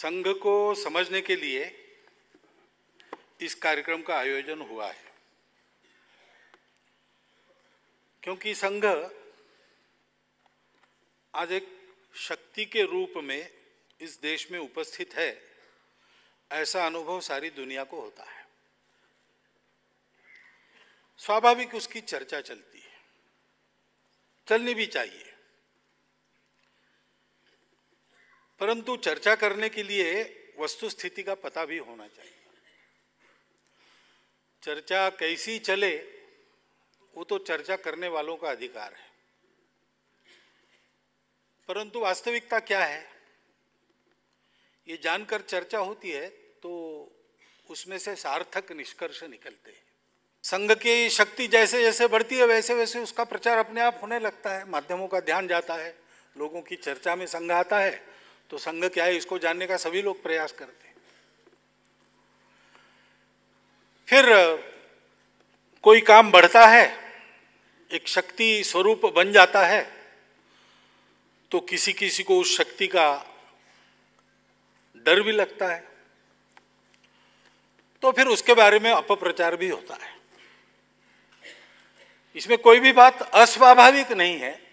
संघ को समझने के लिए इस कार्यक्रम का आयोजन हुआ है क्योंकि संघ आज एक शक्ति के रूप में इस देश में उपस्थित है ऐसा अनुभव सारी दुनिया को होता है स्वाभाविक उसकी चर्चा चलती है चलनी भी चाहिए परंतु चर्चा करने के लिए वस्तु स्थिति का पता भी होना चाहिए चर्चा कैसी चले वो तो चर्चा करने वालों का अधिकार है परंतु वास्तविकता क्या है ये जानकर चर्चा होती है तो उसमें से सार्थक निष्कर्ष निकलते हैं संघ की शक्ति जैसे जैसे बढ़ती है वैसे वैसे उसका प्रचार अपने आप होने लगता है माध्यमों का ध्यान जाता है लोगों की चर्चा में संघ आता है तो संघ क्या है इसको जानने का सभी लोग प्रयास करते हैं फिर कोई काम बढ़ता है एक शक्ति स्वरूप बन जाता है तो किसी किसी को उस शक्ति का डर भी लगता है तो फिर उसके बारे में अपप्रचार भी होता है इसमें कोई भी बात अस्वाभाविक नहीं है